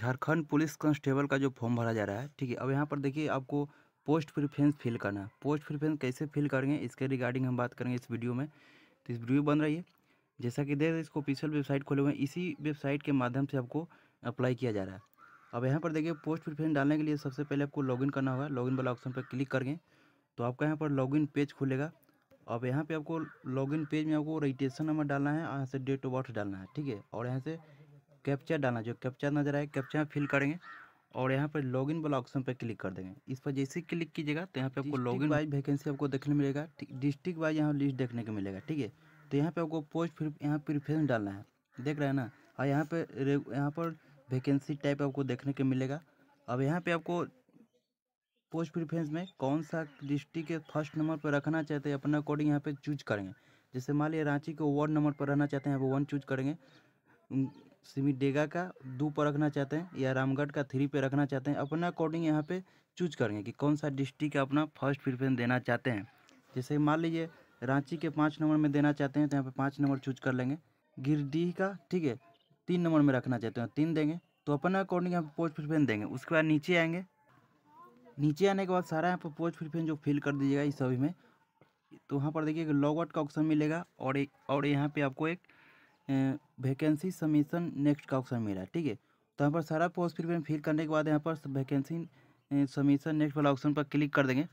Jharkhand police constable का जो form भरा जा रहा है ठीक है अब यहाँ पर देखिए आपको पोस्ट प्रिफ्रेंस फिल करना है पोस्ट प्रिफ्रेंस कैसे फिल करेंगे इसके रिगार्डिंग हम बात करेंगे इस वीडियो में तो इस वीडियो बन रही है जैसा कि देख इसको ऑफिशियल वेबसाइट खोले हुए हैं इसी वेबसाइट के माध्यम से आपको अप्लाई किया जा रहा है अब यहाँ पर देखिए पोस्ट प्रिफ्रेंस डालने के लिए सबसे पहले आपको लॉगिन करना होगा लॉगिन वाला ऑप्शन पर क्लिक करेंगे तो आपका यहाँ पर लॉगिन पेज खुलेगा अब यहाँ पे आपको लॉगिन पेज में आपको रजिस्ट्रेशन नंबर डालना है और यहाँ से डेट ऑफ बर्थ डालना है ठीक है और यहाँ से कैप्चा डालना जो कैप्चा नज़र आए कैप्चा फिल करेंगे और यहाँ पर लॉगिन वाला ऑप्शन पर क्लिक कर देंगे इस पर जैसे ही क्लिक कीजिएगा तो यहाँ पे आपको लॉग इन वाइज वैकेंसी आपको देखने मिलेगा डिस्ट्रिक्ट वाइज यहाँ लिस्ट देखने को मिलेगा ठीक है तो यहाँ पे आपको पोस्ट फिर यहाँ प्रिफ्रेंस डालना है देख रहे हैं ना और हाँ, यहाँ पे यहाँ पर वैकेंसी टाइप आपको देखने को मिलेगा अब यहाँ पे आपको पोस्ट प्रिफ्रेंस में कौन सा डिस्ट्रिक्ट के फर्स्ट नंबर पर रखना चाहते हैं अपना अकॉर्डिंग यहाँ पे चूज करेंगे जैसे मान लिया रांची को वार्ड नंबर पर रहना चाहते हैं वो वन चूज करेंगे सिमिडेगा का दो पर रखना चाहते हैं या रामगढ़ का थ्री पे रखना चाहते हैं अपना अकॉर्डिंग यहाँ पे चूज करेंगे कि कौन सा डिस्ट्रिक्ट अपना फर्स्ट प्रिफ्रेंस देना चाहते हैं जैसे मान लीजिए रांची के पाँच नंबर में देना चाहते हैं तो यहाँ पे पाँच नंबर चूज कर लेंगे गिरडीह का ठीक है तीन नंबर में रखना चाहते हैं तो तीन देंगे तो अपना अकॉर्डिंग यहाँ पर पोस्ट प्रिफ्रेंस देंगे उसके बाद नीचे आएंगे नीचे आने के बाद सारा यहाँ पर पोस्ट प्रिफ्रेंस जो फिल कर दीजिएगा इस सभी में तो वहाँ पर देखिए लॉग आउट का ऑप्शन मिलेगा और एक और यहाँ पर आपको एक वैकेंसी सबमिशन नेक्स्ट का ऑप्शन मिला ठीक है तो यहाँ पर सारा पोस्ट फिर फिल करने के बाद यहाँ पर वैकेंसी सबमिशन नेक्स्ट वाला ऑप्शन पर क्लिक कर देंगे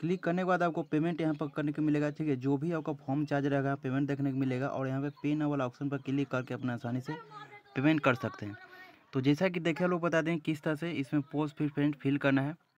क्लिक करने के बाद आपको पेमेंट यहाँ पर करने को मिलेगा ठीक है जो भी आपका फॉर्म चार्ज रहेगा पेमेंट देखने को मिलेगा और यहाँ पे पे ना वाला ऑप्शन पर क्लिक करके अपना आसानी से पेमेंट कर सकते हैं तो जैसा कि देखे लोग बता दें किस तरह से इसमें पोस्ट फिर पेमेंट फिल करना है